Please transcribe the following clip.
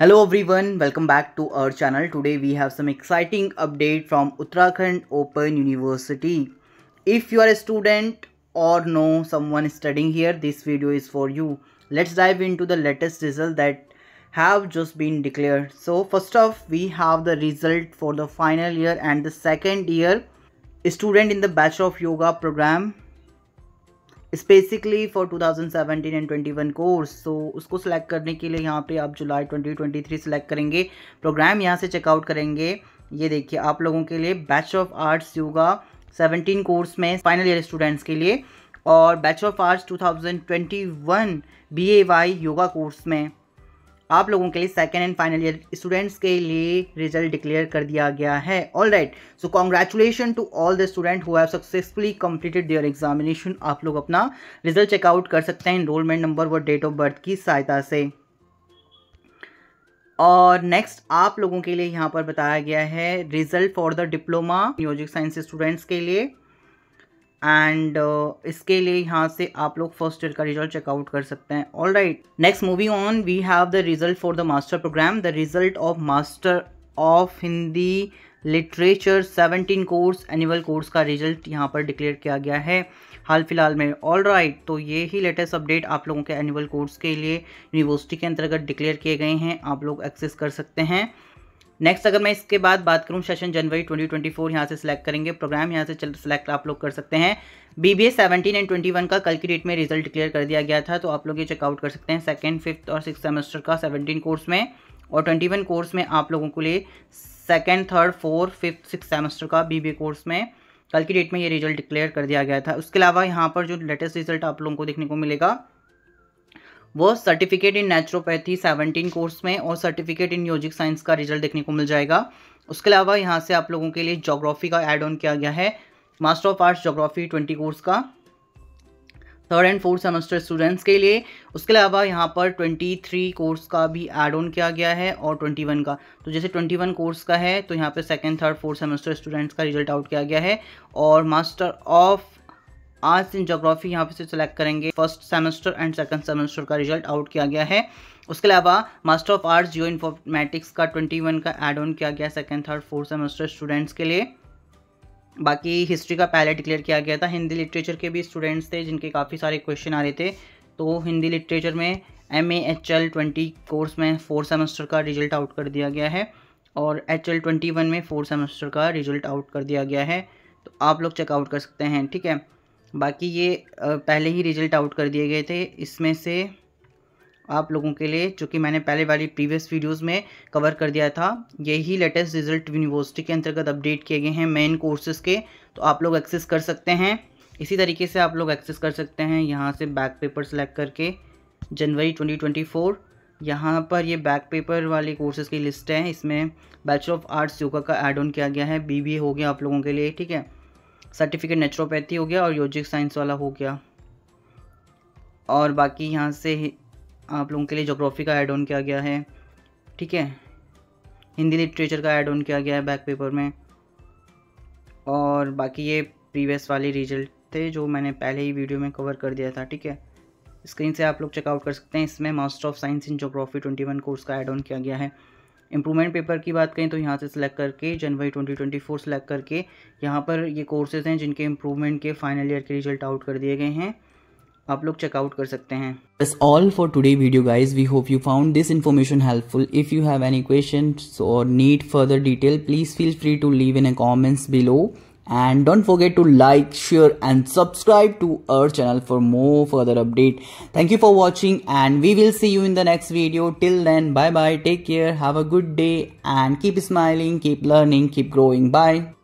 Hello everyone, welcome back to our channel. Today we have some exciting update from Uttarakhand Open University. If you are a student or know someone studying here, this video is for you. Let's dive into the latest result that have just been declared. So first off, we have the result for the final year and the second year student in the Bachelor of Yoga program specifically for 2017 and 21 course so उसको select करने के लिए यहाँ पे आप जुलाई 2023 select करेंगे programme यहाँ से चेकआउट करेंगे ये देखिए आप लोगों के लिए bachelor of arts yoga 17 course में फाइनल ईयर स्टूडेंट्स के लिए और bachelor of arts 2021 Y yoga course में आप लोगों के लिए second and final year students के लिए रिजल्ट डिक्लेयर कर दिया गया है all right so congratulation to all the student who have successfully completed their examination आप लोग अपना रिजल्ट चेकआउट कर सकते हैं इनरोलमेंट नंबर व डेट ऑफ बर्थ की सहायता से और नेक्स्ट आप लोगों के लिए यहाँ पर बताया गया है result for the diploma music science students के लिए एंड uh, इसके लिए यहाँ से आप लोग फर्स्ट ईयर का रिजल्ट चेकआउट कर सकते हैं all right next moving on we have the result for the master program the result of master of Hindi literature 17 course annual course का रिजल्ट यहाँ पर डिक्लेयर किया गया है हाल फिलहाल में ऑल राइट right, तो ये ही लेटेस्ट अपडेट आप लोगों के एनुअल कोर्स के लिए यूनिवर्सिटी के अंतर्गत डिक्लेयर किए गए हैं आप लोग एक्सेस कर सकते हैं नेक्स्ट अगर मैं इसके बाद बात करूँ सेशन जनवरी 2024 यहाँ से सिलेक्ट करेंगे प्रोग्राम यहाँ से सिलेक्ट आप लोग कर सकते हैं B B A seventeen and twenty one का कल की डेट में रिजल्ट क्लियर कर दिया गया था तो आप लोग ये चेकआउट कर सकते हैं सेकेंड फिफ्थ और सिक्स सेमेस्टर का सेवनटीन कोर्स में और ट्वेंटी वन कोर्स में आप लोगों के लिए second third fourth fifth six semester का बी बी कोर्स में कल की डेट में ये रिजल्ट डिक्लेयर कर दिया गया था उसके अलावा यहाँ पर जो लेटेस्ट रिजल्ट आप लोगों को देखने को मिलेगा वो सर्टिफिकेट इन नेचुरोपैथी 17 कोर्स में और सर्टिफिकेट इन म्यूजिक साइंस का रिजल्ट देखने को मिल जाएगा उसके अलावा यहाँ से आप लोगों के लिए जोग्राफी का एड ऑन किया गया है master of arts geography twenty course का third and fourth semester students के लिए उसके अलावा यहाँ पर 23 कोर्स का भी एड ऑन किया गया है और 21 का तो जैसे 21 कोर्स का है तो यहाँ पर second third fourth semester students का रिजल्ट आउट किया गया है और master of arts in geography यहाँ पे से सिलेक्ट करेंगे first semester and second semester का रिजल्ट आउट किया गया है उसके अलावा master of arts geoinformatics का 21 का एड ऑन किया गया second third fourth semester students के लिए बाकी हिस्ट्री का पहले डिक्लेयर किया गया था हिंदी लिटरेचर के भी स्टूडेंट्स थे जिनके काफ़ी सारे क्वेश्चन आ रहे थे तो हिंदी लिटरेचर में M A H L twenty course में फोर्थ सेमेस्टर का रिजल्ट आउट कर दिया गया है और एच एल ट्वेंटी वन में फोर्थ सेमेस्टर का रिजल्ट आउट कर दिया गया है तो आप लोग चेकआउट कर सकते हैं ठीक है बाकी ये पहले ही रिजल्ट आउट कर दिए गए थे इसमें से आप लोगों के लिए जो कि मैंने पहले वाली प्रीवियस वीडियोस में कवर कर दिया था यही लेटेस्ट रिजल्ट यूनिवर्सिटी के अंतर्गत अपडेट किए गए हैं मेन कोर्सेज़ के तो आप लोग एक्सेस कर सकते हैं इसी तरीके से आप लोग एक्सेस कर सकते हैं यहाँ से बैक पेपर सेलेक्ट करके जनवरी 2024 यहाँ पर ये बैक पेपर वाले कोर्सेज की लिस्ट है इसमें बैचलर ऑफ आर्ट्स योगा का एड ऑन किया गया है बी हो गया आप लोगों के लिए ठीक है सर्टिफिकेट नेचुरोपैथी हो गया और योजिक साइंस वाला हो गया और बाकी यहाँ से आप लोगों के लिए जोग्राफी का ऐड ऑन किया गया है ठीक है हिंदी लिटरेचर का एड ऑन किया गया है बैक पेपर में और बाकी ये प्रीवियस वाले रिजल्ट थे जो मैंने पहले ही वीडियो में कवर कर दिया था ठीक है स्क्रीन से आप लोग चेकआउट कर सकते हैं इसमें master of science in geography twenty one course का एड ऑन किया गया है इम्प्रूवमेंट पेपर की बात करें तो यहाँ से सिलेक्ट करके जनवरी 2024 सिलेक्ट करके यहाँ पर ये कोर्सेज हैं जिनके इम्प्रूवमेंट के फाइनल ईयर के रिजल्ट आउट कर दिए गए हैं आप लोग चेकआउट कर सकते हैं that's all for today video guys we hope you found this information helpful if you have any question or need further detail please feel free to leave in a comments below and don't forget to like share and subscribe to our channel for more further update thank you for watching and we will see you in the next video till then bye bye take care have a good day and keep smiling keep learning keep growing bye